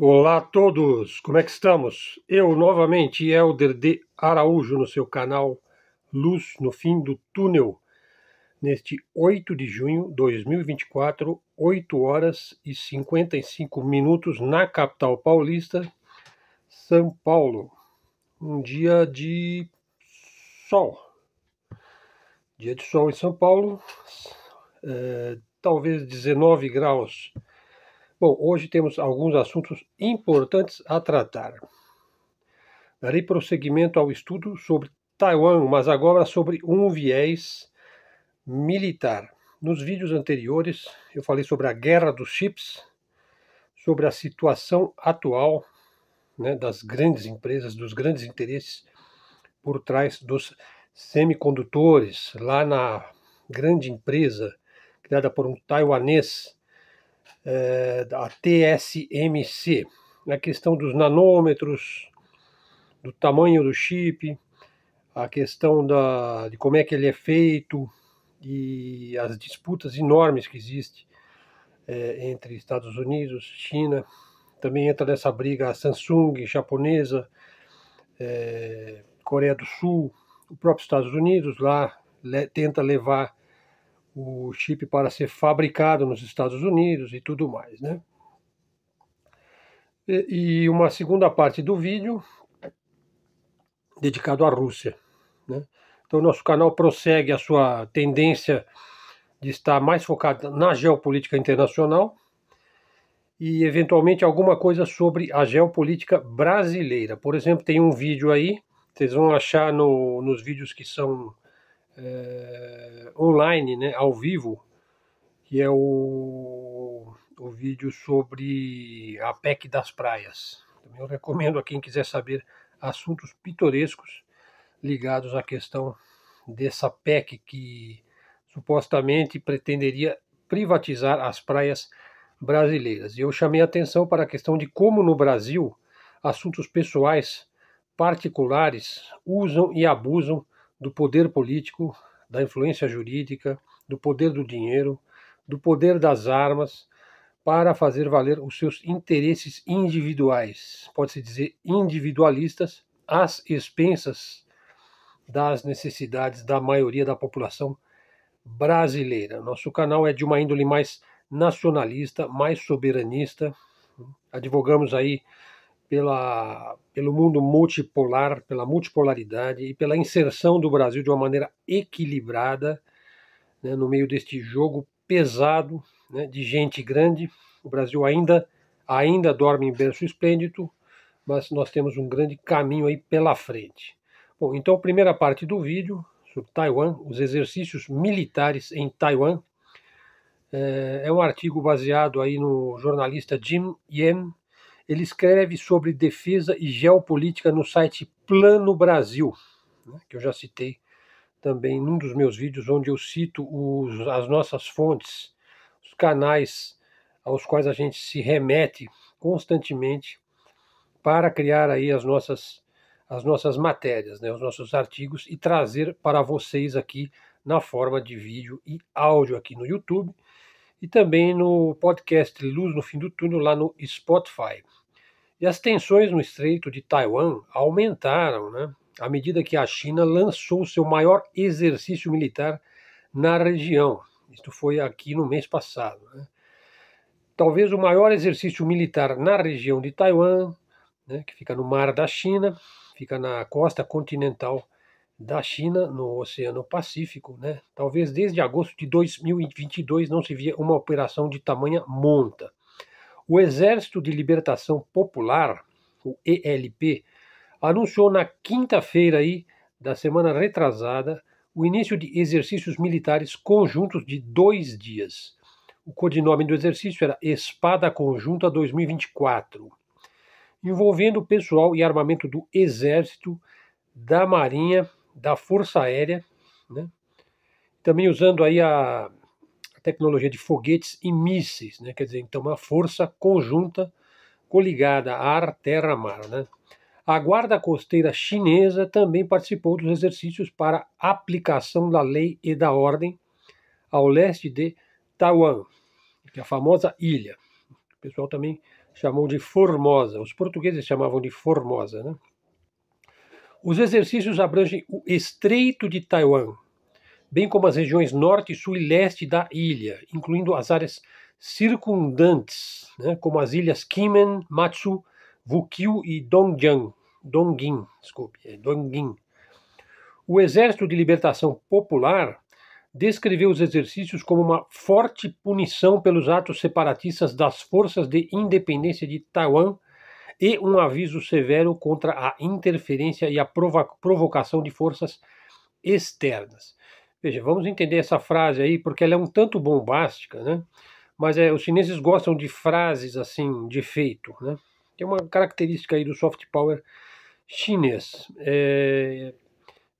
Olá a todos, como é que estamos? Eu novamente, Helder de Araújo, no seu canal Luz no Fim do Túnel, neste 8 de junho de 2024, 8 horas e 55 minutos na capital paulista, São Paulo. Um dia de sol, dia de sol em São Paulo, é, talvez 19 graus Bom, hoje temos alguns assuntos importantes a tratar. Darei prosseguimento ao estudo sobre Taiwan, mas agora sobre um viés militar. Nos vídeos anteriores, eu falei sobre a guerra dos chips, sobre a situação atual né, das grandes empresas, dos grandes interesses por trás dos semicondutores, lá na grande empresa criada por um taiwanês é, da TSMC, na questão dos nanômetros, do tamanho do chip, a questão da, de como é que ele é feito e as disputas enormes que existem é, eh, entre Estados Unidos, China, também entra nessa briga a Samsung japonesa, é, Coreia do Sul, o próprio Estados Unidos lá le, tenta levar o chip para ser fabricado nos Estados Unidos e tudo mais, né? E, e uma segunda parte do vídeo dedicado à Rússia, né? Então nosso canal prossegue a sua tendência de estar mais focado na geopolítica internacional e eventualmente alguma coisa sobre a geopolítica brasileira. Por exemplo, tem um vídeo aí, vocês vão achar no, nos vídeos que são é, online, né, ao vivo, que é o, o vídeo sobre a PEC das praias. Eu recomendo a quem quiser saber assuntos pitorescos ligados à questão dessa PEC que supostamente pretenderia privatizar as praias brasileiras. E eu chamei atenção para a questão de como no Brasil assuntos pessoais particulares usam e abusam do poder político, da influência jurídica, do poder do dinheiro, do poder das armas, para fazer valer os seus interesses individuais, pode-se dizer individualistas, às expensas das necessidades da maioria da população brasileira. Nosso canal é de uma índole mais nacionalista, mais soberanista. Advogamos aí pela, pelo mundo multipolar, pela multipolaridade e pela inserção do Brasil de uma maneira equilibrada né, no meio deste jogo pesado né, de gente grande. O Brasil ainda, ainda dorme em berço esplêndido, mas nós temos um grande caminho aí pela frente. Bom, então, primeira parte do vídeo sobre Taiwan, os exercícios militares em Taiwan. É, é um artigo baseado aí no jornalista Jim Yen, ele escreve sobre defesa e geopolítica no site Plano Brasil, né, que eu já citei também num dos meus vídeos, onde eu cito os, as nossas fontes, os canais aos quais a gente se remete constantemente para criar aí as nossas as nossas matérias, né, os nossos artigos e trazer para vocês aqui na forma de vídeo e áudio aqui no YouTube e também no podcast Luz no Fim do Túnel lá no Spotify. E as tensões no Estreito de Taiwan aumentaram né, à medida que a China lançou seu maior exercício militar na região. Isto foi aqui no mês passado. Né. Talvez o maior exercício militar na região de Taiwan, né, que fica no mar da China, fica na costa continental da China, no Oceano Pacífico. Né. Talvez desde agosto de 2022 não se via uma operação de tamanha monta. O Exército de Libertação Popular, o ELP, anunciou na quinta-feira aí da semana retrasada o início de exercícios militares conjuntos de dois dias. O codinome do exercício era Espada Conjunta 2024, envolvendo pessoal e armamento do Exército, da Marinha, da Força Aérea, né? também usando aí a tecnologia de foguetes e mísseis, né? quer dizer, então uma força conjunta coligada ar, terra, mar. Né? A Guarda Costeira Chinesa também participou dos exercícios para aplicação da lei e da ordem ao leste de Taiwan, que é a famosa ilha. O pessoal também chamou de Formosa, os portugueses chamavam de Formosa. Né? Os exercícios abrangem o Estreito de Taiwan, bem como as regiões norte, sul e leste da ilha, incluindo as áreas circundantes, né, como as ilhas Kimen, Matsu, Vukiu e Dongjiang, Dongjin, desculpe, é Dongjin. O Exército de Libertação Popular descreveu os exercícios como uma forte punição pelos atos separatistas das forças de independência de Taiwan e um aviso severo contra a interferência e a provocação de forças externas. Veja, vamos entender essa frase aí, porque ela é um tanto bombástica, né? Mas é, os chineses gostam de frases assim, de efeito, né? Tem uma característica aí do soft power chinês. É,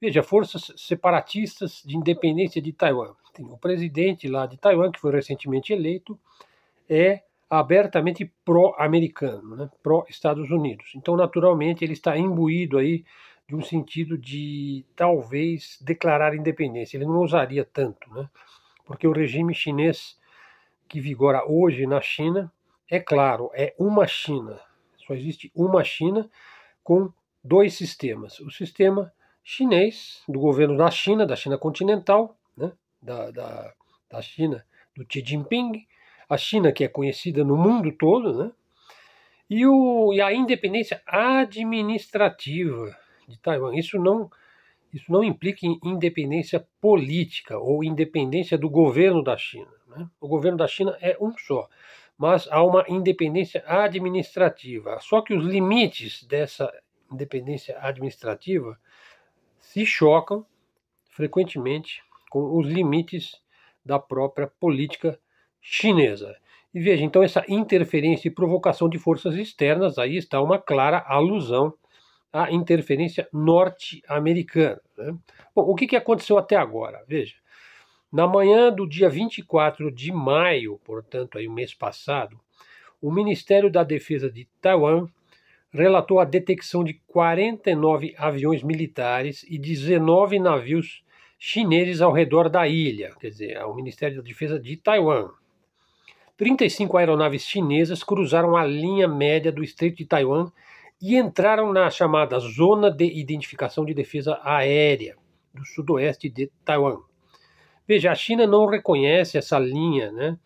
veja, forças separatistas de independência de Taiwan. Tem o presidente lá de Taiwan, que foi recentemente eleito, é abertamente pró-americano, né? pró-Estados Unidos. Então, naturalmente, ele está imbuído aí de um sentido de talvez declarar independência. Ele não ousaria tanto, né? porque o regime chinês que vigora hoje na China, é claro, é uma China. Só existe uma China com dois sistemas. O sistema chinês, do governo da China, da China continental, né? da, da, da China do Xi Jinping, a China que é conhecida no mundo todo, né? e, o, e a independência administrativa de Taiwan. Isso não, isso não implica em independência política ou independência do governo da China. Né? O governo da China é um só, mas há uma independência administrativa. Só que os limites dessa independência administrativa se chocam frequentemente com os limites da própria política chinesa. E veja, então, essa interferência e provocação de forças externas, aí está uma clara alusão a interferência norte-americana. Né? Bom, o que, que aconteceu até agora? Veja, na manhã do dia 24 de maio, portanto, aí o mês passado, o Ministério da Defesa de Taiwan relatou a detecção de 49 aviões militares e 19 navios chineses ao redor da ilha, quer dizer, ao Ministério da Defesa de Taiwan. 35 aeronaves chinesas cruzaram a linha média do Estreito de Taiwan e entraram na chamada Zona de Identificação de Defesa Aérea do Sudoeste de Taiwan. Veja, a China não reconhece essa linha, né?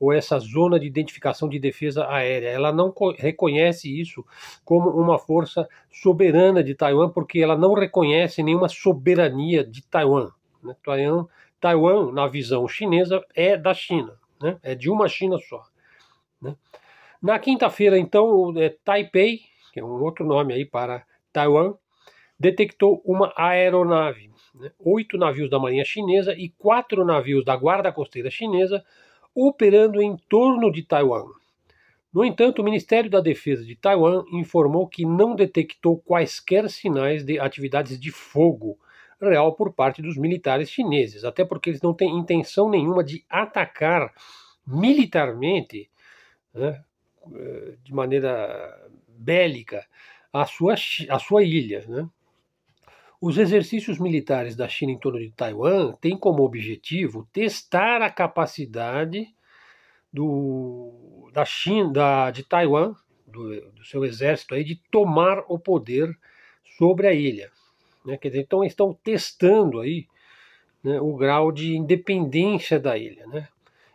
ou essa zona de identificação de defesa aérea. Ela não reconhece isso como uma força soberana de Taiwan, porque ela não reconhece nenhuma soberania de Taiwan. Né? Taiwan, Taiwan, na visão chinesa, é da China, né? é de uma China só. Né? Na quinta-feira, então, é, Taipei que é um outro nome aí para Taiwan, detectou uma aeronave. Né? Oito navios da Marinha Chinesa e quatro navios da Guarda Costeira Chinesa operando em torno de Taiwan. No entanto, o Ministério da Defesa de Taiwan informou que não detectou quaisquer sinais de atividades de fogo real por parte dos militares chineses, até porque eles não têm intenção nenhuma de atacar militarmente né, eh, de maneira bélica à sua, à sua ilha. Né? Os exercícios militares da China em torno de Taiwan têm como objetivo testar a capacidade do, da China, da, de Taiwan, do, do, seu exército aí, de tomar o poder sobre a ilha. Né? Quer dizer, então estão testando aí né, o grau de independência da ilha. Né?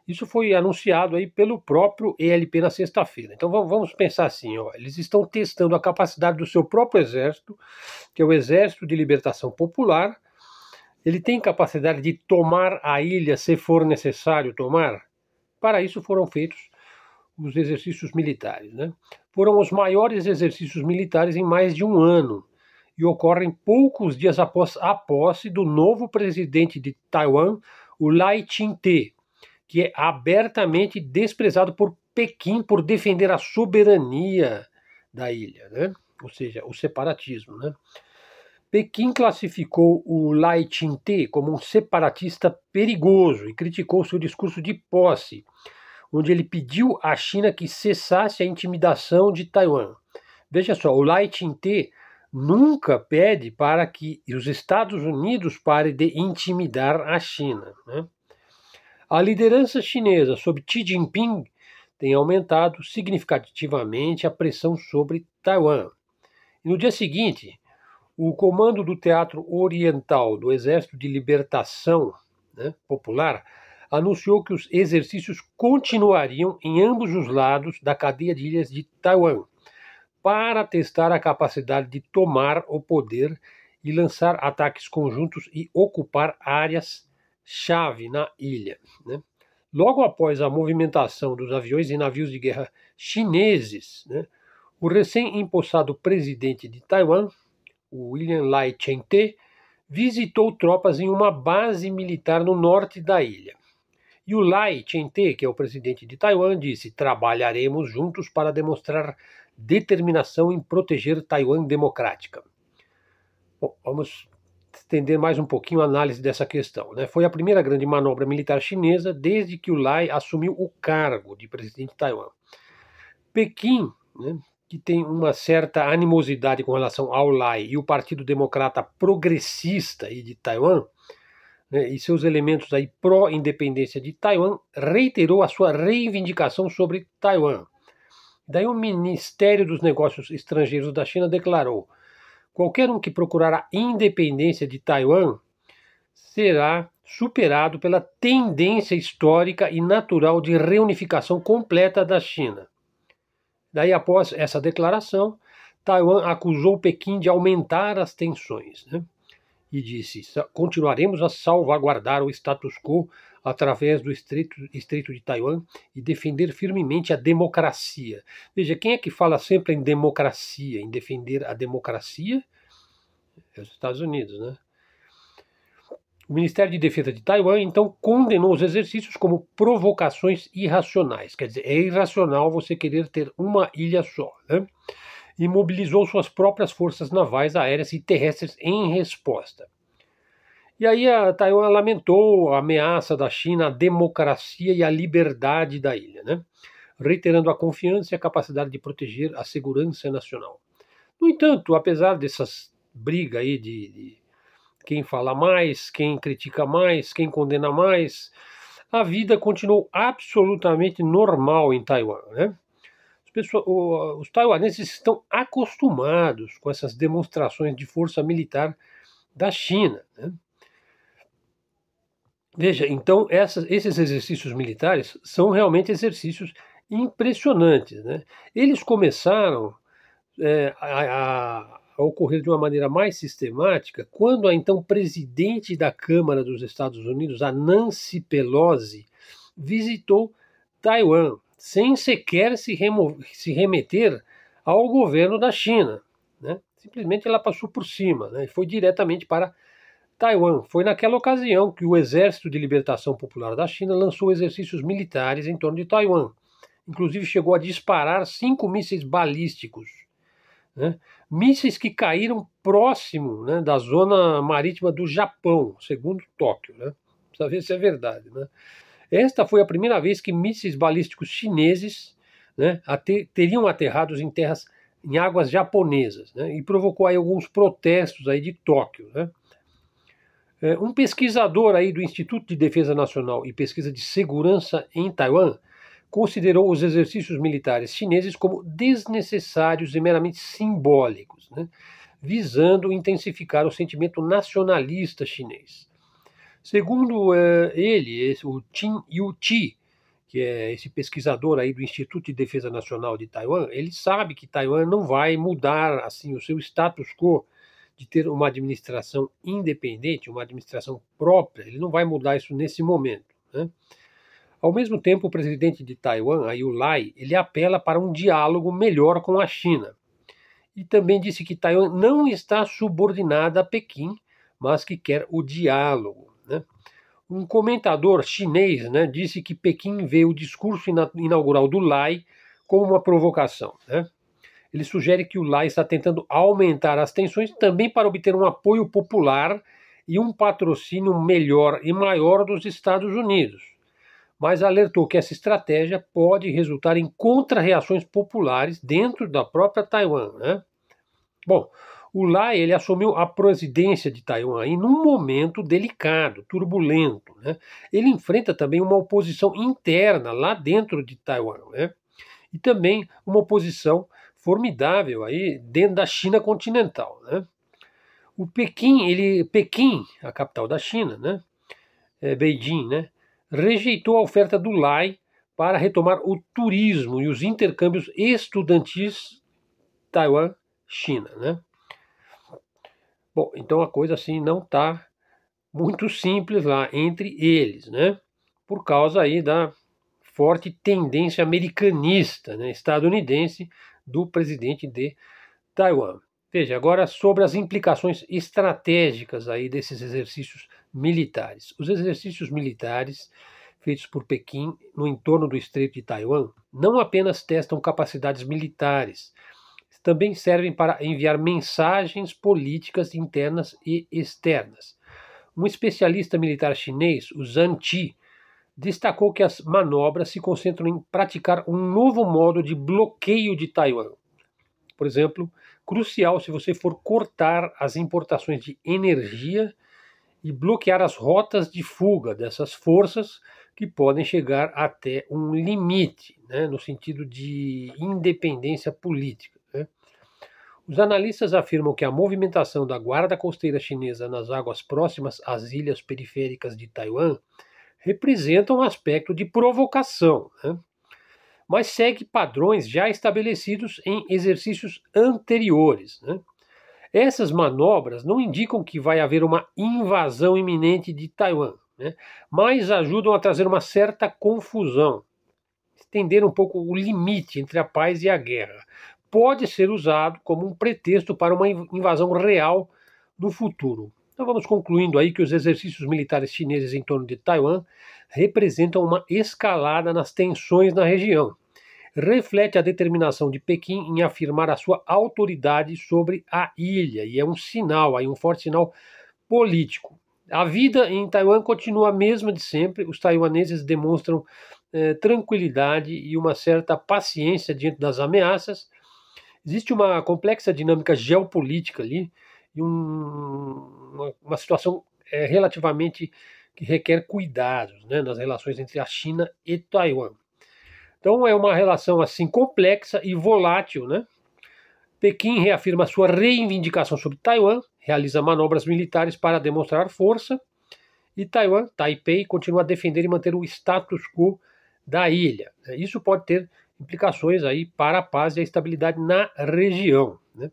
Isso foi anunciado aí pelo próprio ELP na sexta-feira. Então vamos pensar assim: ó, eles estão testando a capacidade do seu próprio exército, que é o Exército de Libertação Popular. Ele tem capacidade de tomar a ilha se for necessário tomar? Para isso foram feitos os exercícios militares. Né? Foram os maiores exercícios militares em mais de um ano e ocorrem poucos dias após a posse do novo presidente de Taiwan, o Lai Ching-te, que é abertamente desprezado por Pequim por defender a soberania da ilha, né? ou seja, o separatismo. Né? Pequim classificou o Lai Ching-te como um separatista perigoso e criticou seu discurso de posse, onde ele pediu à China que cessasse a intimidação de Taiwan. Veja só, o Lai Ching-te nunca pede para que os Estados Unidos parem de intimidar a China. Né? A liderança chinesa sob Xi Jinping tem aumentado significativamente a pressão sobre Taiwan. E no dia seguinte, o comando do Teatro Oriental do Exército de Libertação né, Popular anunciou que os exercícios continuariam em ambos os lados da cadeia de ilhas de Taiwan para testar a capacidade de tomar o poder e lançar ataques conjuntos e ocupar áreas chave na ilha. Né? Logo após a movimentação dos aviões e navios de guerra chineses, né, o recém-empossado presidente de Taiwan, William Lai Cheng-te, visitou tropas em uma base militar no norte da ilha. E o Lai Cheng-te, que é o presidente de Taiwan, disse: Trabalharemos juntos para demonstrar determinação em proteger Taiwan democrática. Bom, vamos estender mais um pouquinho a análise dessa questão. Né? Foi a primeira grande manobra militar chinesa desde que o Lai assumiu o cargo de presidente de Taiwan. Pequim, né, que tem uma certa animosidade com relação ao Lai e o Partido Democrata Progressista de Taiwan, né, e seus elementos aí pró-independência de Taiwan, reiterou a sua reivindicação sobre Taiwan. Daí o Ministério dos Negócios Estrangeiros da China declarou Qualquer um que procurar a independência de Taiwan será superado pela tendência histórica e natural de reunificação completa da China. Daí, após essa declaração, Taiwan acusou Pequim de aumentar as tensões né? e disse: continuaremos a salvaguardar o status quo através do Estreito, Estreito de Taiwan e defender firmemente a democracia. Veja, quem é que fala sempre em democracia, em defender a democracia? É os Estados Unidos, né? O Ministério de Defesa de Taiwan, então, condenou os exercícios como provocações irracionais. Quer dizer, é irracional você querer ter uma ilha só. Né? E mobilizou suas próprias forças navais, aéreas e terrestres em resposta. E aí a Taiwan lamentou a ameaça da China à democracia e à liberdade da ilha, né? reiterando a confiança e a capacidade de proteger a segurança nacional. No entanto, apesar dessas brigas aí de, de quem fala mais, quem critica mais, quem condena mais, a vida continuou absolutamente normal em Taiwan. Né? Os, pessoas, os taiwaneses estão acostumados com essas demonstrações de força militar da China. Né? Veja, então essas, esses exercícios militares são realmente exercícios impressionantes. Né? Eles começaram é, a, a, ocorrer de uma maneira mais sistemática quando a então presidente da Câmara dos Estados Unidos, a Nancy Pelosi, visitou Taiwan, sem sequer se, se remeter ao governo da China. Né? Simplesmente ela passou por cima né? e foi diretamente para Taiwan. Foi naquela ocasião que o Exército de Libertação Popular da China lançou exercícios militares em torno de Taiwan. Inclusive chegou a disparar cinco mísseis balísticos. Né? Mísseis que caíram próximo né, da zona marítima do Japão, segundo Tóquio. Né? Precisa ver se é verdade. Né? Esta foi a primeira vez que mísseis balísticos chineses né, ater, teriam aterrado em terras em águas japonesas né, e provocou aí alguns protestos aí de Tóquio. Né? É, um pesquisador aí do Instituto de Defesa Nacional e Pesquisa de Segurança em Taiwan considerou os exercícios militares chineses como desnecessários e meramente simbólicos, né? visando intensificar o sentimento nacionalista chinês. Segundo é, ele, o Qin Yu-chi, que é esse pesquisador aí do Instituto de Defesa Nacional de Taiwan, ele sabe que Taiwan não vai mudar assim o seu status quo de ter uma administração independente, uma administração própria. Ele não vai mudar isso nesse momento. Né? Ao mesmo tempo, o presidente de Taiwan, Ai Lai, ele apela para um diálogo melhor com a China. E também disse que Taiwan não está subordinada a Pequim, mas que quer o diálogo. Né? Um comentador chinês né, disse que Pequim vê o discurso inaugural do Lai como uma provocação. Né? Ele sugere que o Lai está tentando aumentar as tensões também para obter um apoio popular e um patrocínio melhor e maior dos Estados Unidos, mas alertou que essa estratégia pode resultar em contrarreações populares dentro da própria Taiwan. Né? Bom, o Lai ele assumiu a presidência de Taiwan em um momento delicado, turbulento. Né? Ele enfrenta também uma oposição interna lá dentro de Taiwan né? e também uma oposição formidável aí dentro da China continental. Né? O Pequim, ele, Pequim, a capital da China, né? É, Beijing, né? rejeitou a oferta do Lai para retomar o turismo e os intercâmbios estudantis Taiwan-China. Né? Bom, então a coisa assim não está muito simples lá entre eles, né? Por causa aí da forte tendência americanista, né, estadunidense, do presidente de Taiwan. Veja, agora sobre as implicações estratégicas aí desses exercícios militares. Os exercícios militares feitos por Pequim no entorno do Estreito de Taiwan não apenas testam capacidades militares, também servem para enviar mensagens políticas internas e externas. Um especialista militar chinês, o Zhang Qi, destacou que as manobras se concentram em praticar um novo modo de bloqueio de Taiwan. Por exemplo, crucial se você for cortar as importações de energia e bloquear as rotas de fuga dessas forças que podem chegar até um limite, né, no sentido de independência política. Né. Os analistas afirmam que a movimentação da Guarda Costeira Chinesa nas águas próximas às ilhas periféricas de Taiwan representa um aspecto de provocação, né? mas segue padrões já estabelecidos em exercícios anteriores. Né? Essas manobras não indicam que vai haver uma invasão iminente de Taiwan, né? mas ajudam a trazer uma certa confusão, estender um pouco o limite entre a paz e a guerra. Pode ser usado como um pretexto para uma invasão real no futuro. Então vamos concluindo aí que os exercícios militares chineses em torno de Taiwan representam uma escalada nas tensões na região. Reflete a determinação de Pequim em afirmar a sua autoridade sobre a ilha e é um sinal, aí um forte sinal político. A vida em Taiwan continua a mesma de sempre. Os taiwaneses demonstram eh, tranquilidade e uma certa paciência diante das ameaças. Existe uma complexa dinâmica geopolítica ali e um, uma, uma, situação é, relativamente que requer cuidados né, nas relações entre a China e Taiwan. Então é uma relação assim complexa e volátil, né? Pequim reafirma sua reivindicação sobre Taiwan, realiza manobras militares para demonstrar força, e Taiwan, Taipei, continua a defender e manter o status quo da ilha. Né? Isso pode ter implicações aí para a paz e a estabilidade na região. Né?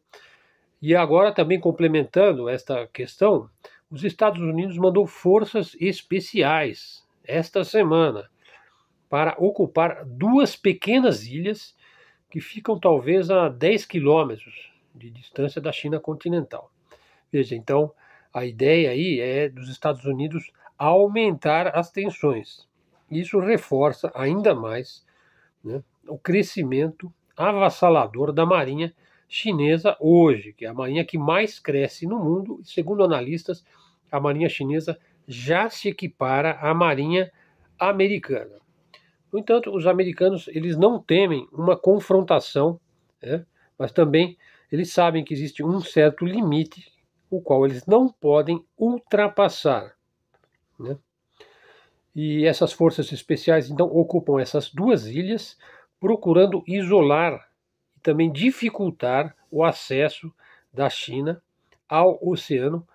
E agora, também complementando esta questão, os Estados Unidos mandou forças especiais esta semana para ocupar duas pequenas ilhas que ficam talvez a 10 quilômetros de distância da China continental. Veja, então, a ideia aí é dos Estados Unidos aumentar as tensões. Isso reforça ainda mais né, o crescimento avassalador da Marinha chinesa hoje, que é a marinha que mais cresce no mundo. Segundo analistas, a marinha chinesa já se equipara à marinha americana. No entanto, os americanos eles não temem uma confrontação, né? mas também eles sabem que existe um certo limite o qual eles não podem ultrapassar. Né? E essas forças especiais então ocupam essas duas ilhas, procurando isolar e também dificultar o acesso da China ao Oceano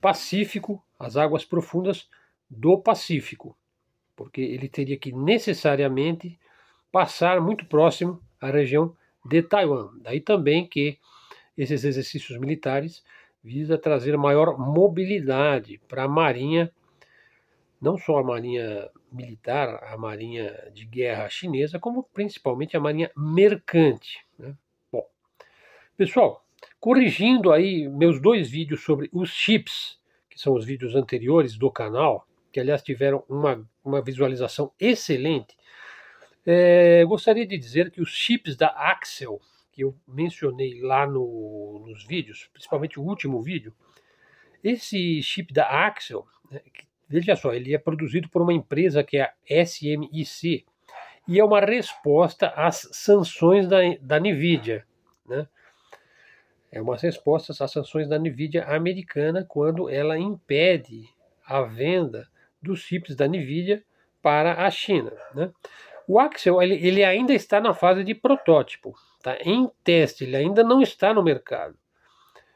Pacífico, às águas profundas do Pacífico, porque ele teria que necessariamente passar muito próximo à região de Taiwan. Daí também que esses exercícios militares visa trazer maior mobilidade para a Marinha, não só a Marinha militar, a marinha de guerra chinesa, como principalmente a marinha mercante. Né? Bom, pessoal, corrigindo aí meus dois vídeos sobre os chips, que são os vídeos anteriores do canal, que aliás tiveram uma, uma visualização excelente, é, gostaria de dizer que os chips da Axel, que eu mencionei lá no, nos vídeos, principalmente o último vídeo, esse chip da Axel, né, que Veja só, ele é produzido por uma empresa que é a SMIC e é uma resposta às sanções da, da NVIDIA. Né? É uma resposta às sanções da NVIDIA americana quando ela impede a venda dos chips da NVIDIA para a China. Né? O Axel ele, ele, ainda está na fase de protótipo, tá? em teste, ele ainda não está no mercado.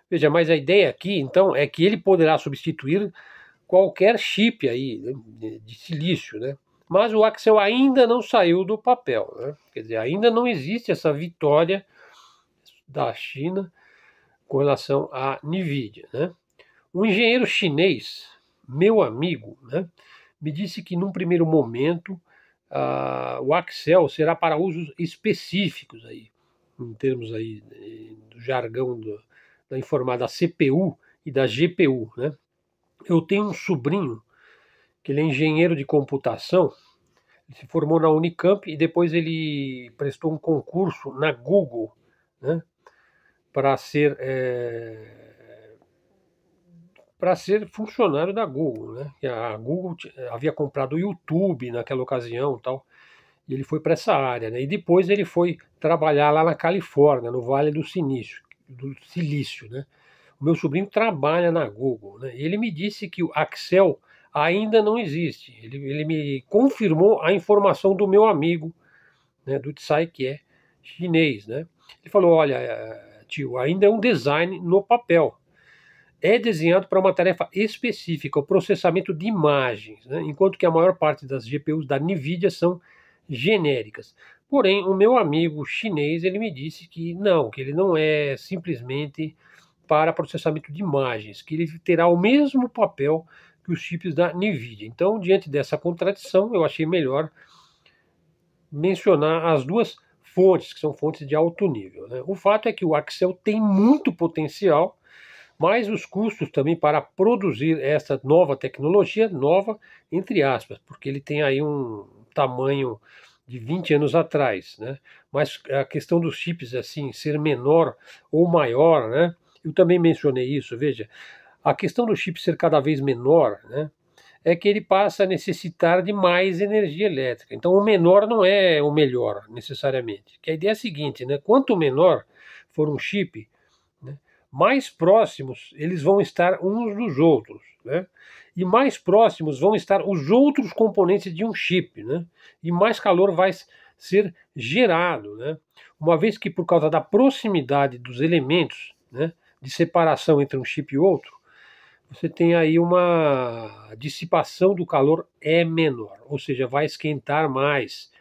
Veja, mas a ideia aqui então é que ele poderá substituir qualquer chip aí né, de silício, né? Mas o Axel ainda não saiu do papel, né? Quer dizer, ainda não existe essa vitória da China com relação à Nvidia, né? Um engenheiro chinês, meu amigo, né, me disse que num primeiro momento o Axel será para usos específicos aí, em termos aí eh, do jargão do, da informada CPU e da GPU, né? Eu tenho um sobrinho que ele é engenheiro de computação, ele se formou na Unicamp e depois ele prestou um concurso na Google, né, para ser é, eh, para ser funcionário da Google, né? A Google havia comprado o YouTube naquela ocasião, tal. E ele foi para essa área, né? E depois ele foi trabalhar lá na Califórnia, no Vale do Silício, do Silício, né? O meu sobrinho trabalha na Google. Né? Ele me disse que o Axel ainda não existe. Ele, ele me confirmou a informação do meu amigo, né, do Tsai, que é chinês. Né? Ele falou: Olha, eh, tio, ainda é um design no papel. É desenhado para uma tarefa específica, o processamento de imagens, né? enquanto que a maior parte das GPUs da NVIDIA são genéricas. Porém, o meu amigo chinês ele me disse que não, que ele não é simplesmente para processamento de imagens, que ele terá o mesmo papel que os chips da NVIDIA. Então, diante dessa contradição, eu achei melhor mencionar as duas fontes, que são fontes de alto nível. Né? O fato é que o Axel tem muito potencial, mas os custos também para produzir essa nova tecnologia, nova, entre aspas, porque ele tem aí um tamanho de 20 anos atrás, né? Mas a questão dos chips assim ser menor ou maior, né? eu também mencionei isso, veja, a questão do chip ser cada vez menor, né, é que ele passa a necessitar de mais energia elétrica. Então, o menor não é o melhor, necessariamente. Que a ideia é a seguinte, né, quanto menor for um chip, né, mais próximos eles vão estar uns dos outros, né, e mais próximos vão estar os outros componentes de um chip, né, e mais calor vai ser gerado, né? Uma vez que por causa da proximidade dos elementos, né, de separação entre um chip e outro, você tem aí uma dissipação do calor é menor, ou seja, vai esquentar mais.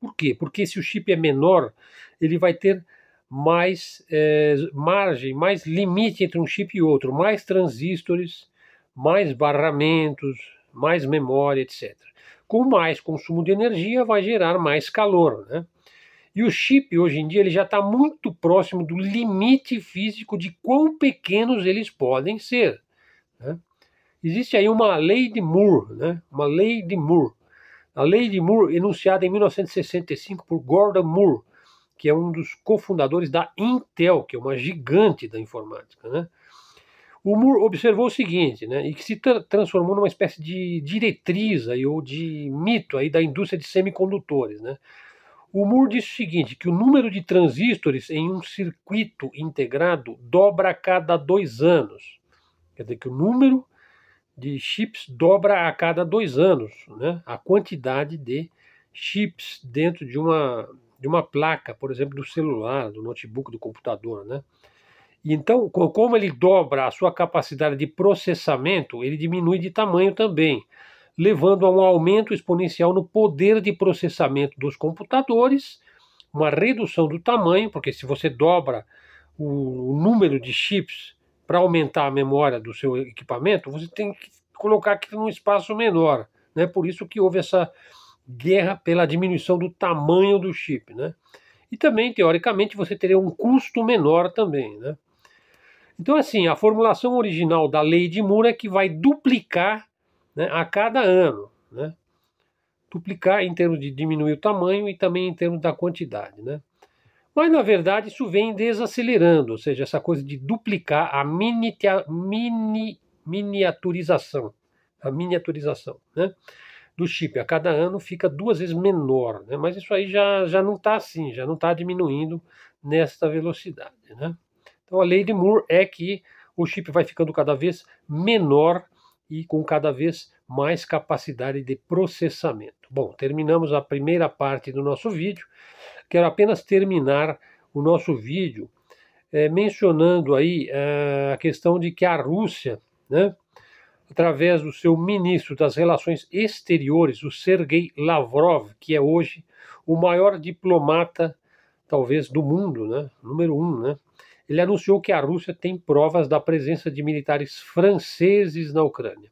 Por quê? Porque se o chip é menor, ele vai ter mais é, margem, mais limite entre um chip e outro, mais transistores, mais barramentos, mais memória, etc. Com mais consumo de energia, vai gerar mais calor, né? E o chip hoje em dia ele já está muito próximo do limite físico de quão pequenos eles podem ser. Né? Existe aí uma lei de Moore, né? uma lei de Moore. A lei de Moore, enunciada em 1965 por Gordon Moore, que é um dos cofundadores da Intel, que é uma gigante da informática. Né? O Moore observou o seguinte, né, e que se tra transformou numa espécie de diretriz aí, ou de mito aí da indústria de semicondutores, né? O Moore disse o seguinte: que o número de transistores em um circuito integrado dobra a cada dois anos. Quer dizer, que o número de chips dobra a cada dois anos, né? a quantidade de chips dentro de uma, de uma placa, por exemplo, do celular, do notebook, do computador. Né? E então, como ele dobra a sua capacidade de processamento, ele diminui de tamanho também levando a um aumento exponencial no poder de processamento dos computadores, uma redução do tamanho, porque se você dobra o, número de chips para aumentar a memória do seu equipamento, você tem que colocar aqui num espaço menor. Né? Por isso que houve essa guerra pela diminuição do tamanho do chip. Né? E também, teoricamente, você teria um custo menor também. Né? Então, assim, a formulação original da lei de Moore é que vai duplicar né, a cada ano. Né? Duplicar em termos de diminuir o tamanho e também em termos da quantidade. Né? Mas, na verdade, isso vem desacelerando, ou seja, essa coisa de duplicar a mini, mini, miniaturização, a miniaturização né, do chip. A cada ano fica duas vezes menor, né, mas isso aí já, já não está assim, já não está diminuindo nesta velocidade. Né. Então, a lei de Moore é que o chip vai ficando cada vez menor e com cada vez mais capacidade de processamento. Bom, terminamos a primeira parte do nosso vídeo. Quero apenas terminar o nosso vídeo é, mencionando aí é, a questão de que a Rússia, né, através do seu ministro das Relações Exteriores, o Sergei Lavrov, que é hoje o maior diplomata, talvez, do mundo, né, número um, né, ele anunciou que a Rússia tem provas da presença de militares franceses na Ucrânia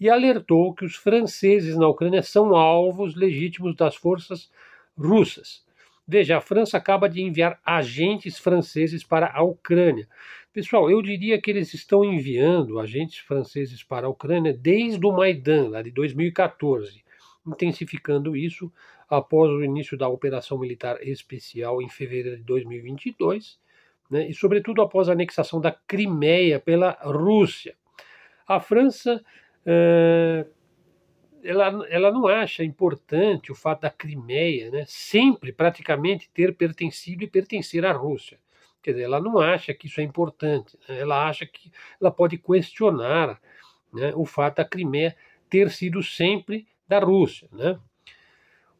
e alertou que os franceses na Ucrânia são alvos legítimos das forças russas. Veja, a França acaba de enviar agentes franceses para a Ucrânia. Pessoal, eu diria que eles estão enviando agentes franceses para a Ucrânia desde o Maidan, lá de 2014, intensificando isso após o início da operação militar especial em fevereiro de 2022 né, e, sobretudo, após a anexação da Crimeia pela Rússia. A França. Eh, ela, ela não acha importante o fato da Crimeia né, sempre, praticamente, ter pertencido e pertencer à Rússia. Quer dizer, ela não acha que isso é importante. Né? Ela acha que ela pode questionar né, o fato da Crimeia ter sido sempre da Rússia. Né?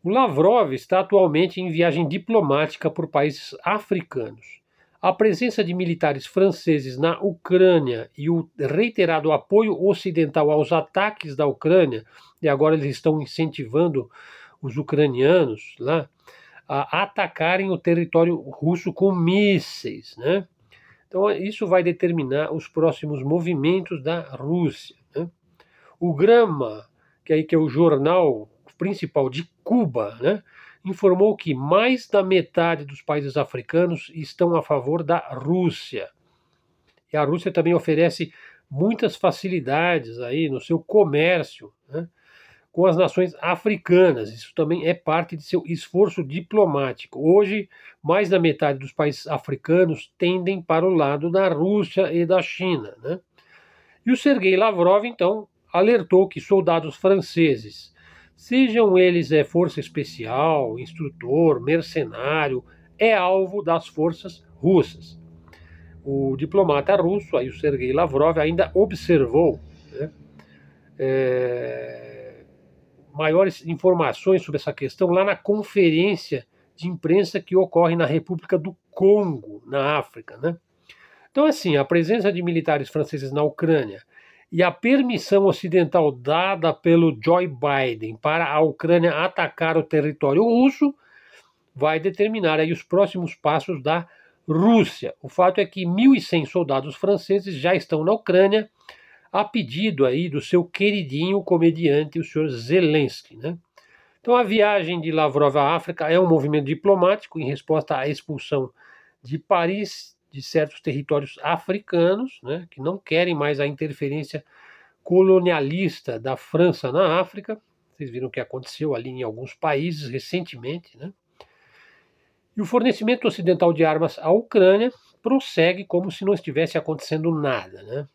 O Lavrov está atualmente em viagem diplomática por países africanos. A presença de militares franceses na Ucrânia e o reiterado apoio ocidental aos ataques da Ucrânia, e agora eles estão incentivando os ucranianos lá né, a atacarem o território russo com mísseis, né? Então isso vai determinar os próximos movimentos da Rússia. Né? O Grama, que é aí que é o jornal principal de Cuba, né? informou que mais da metade dos países africanos estão a favor da Rússia. E a Rússia também oferece muitas facilidades aí no seu comércio né, com as nações africanas. Isso também é parte de seu esforço diplomático. Hoje, mais da metade dos países africanos tendem para o lado da Rússia e da China. Né? E o Sergei Lavrov, então, alertou que soldados franceses Sejam eles é, força especial, instrutor, mercenário, é alvo das forças russas. O diplomata russo, aí o Sergei Lavrov, ainda observou né, é, maiores informações sobre essa questão lá na conferência de imprensa que ocorre na República do Congo, na África. Né? Então, assim, a presença de militares franceses na Ucrânia e a permissão ocidental dada pelo Joe Biden para a Ucrânia atacar o território russo vai determinar aí os próximos passos da Rússia. O fato é que 1.100 soldados franceses já estão na Ucrânia a pedido aí do seu queridinho comediante, o senhor Zelensky, né? Então a viagem de Lavrov à África é um movimento diplomático em resposta à expulsão de Paris de certos territórios africanos, né, que não querem mais a interferência colonialista da França na África. Vocês viram o que aconteceu ali em alguns países recentemente. Né? E o fornecimento ocidental de armas à Ucrânia prossegue como se não estivesse acontecendo nada. Né?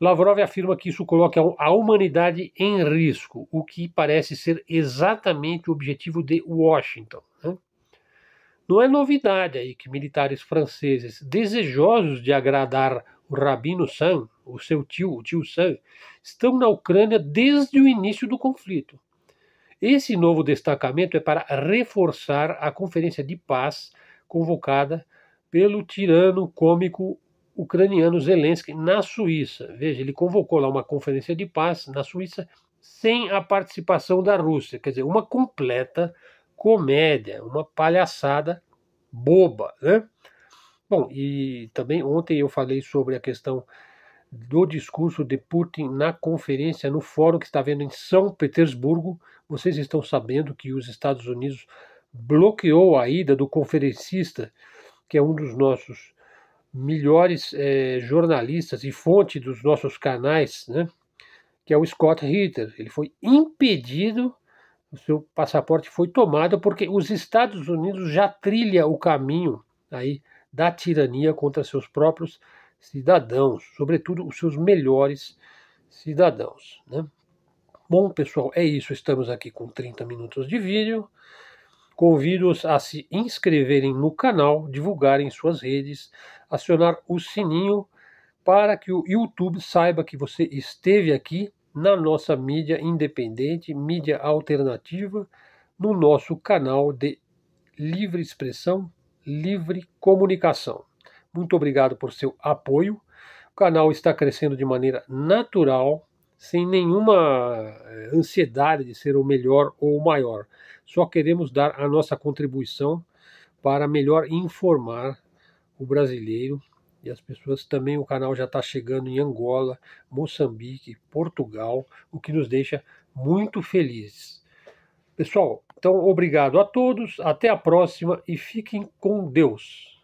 Lavrov afirma que isso coloca a humanidade em risco, o que parece ser exatamente o objetivo de Washington. Né? Não é novidade aí que militares franceses, desejosos de agradar o Rabino Sam, o seu tio, o tio Sam, estão na Ucrânia desde o início do conflito. Esse novo destacamento é para reforçar a conferência de paz convocada pelo tirano cômico ucraniano Zelensky na Suíça. Veja, ele convocou lá uma conferência de paz na Suíça sem a participação da Rússia, quer dizer, uma completa comédia, uma palhaçada boba, né? Bom, e também ontem eu falei sobre a questão do discurso de Putin na conferência, no fórum que está havendo em São Petersburgo. Vocês estão sabendo que os Estados Unidos bloqueou a ida do conferencista, que é um dos nossos melhores eh, jornalistas e fonte dos nossos canais, né? que é o Scott Ritter. Ele foi impedido o seu passaporte foi tomado porque os Estados Unidos já trilha o caminho aí da tirania contra seus próprios cidadãos, sobretudo os seus melhores cidadãos. Né? Bom, pessoal, é isso. Estamos aqui com 30 minutos de vídeo. Convido-os a se inscreverem no canal, divulgarem suas redes, acionar o sininho para que o YouTube saiba que você esteve aqui na nossa mídia independente, mídia alternativa, no nosso canal de livre expressão, livre comunicação. Muito obrigado por seu apoio. O canal está crescendo de maneira natural, sem nenhuma eh, ansiedade de ser o melhor ou o maior. Só queremos dar a nossa contribuição para melhor informar o brasileiro e as pessoas também, o canal já está chegando em Angola, Moçambique, Portugal, o que nos deixa muito felizes. Pessoal, então obrigado a todos, até a próxima e fiquem com Deus.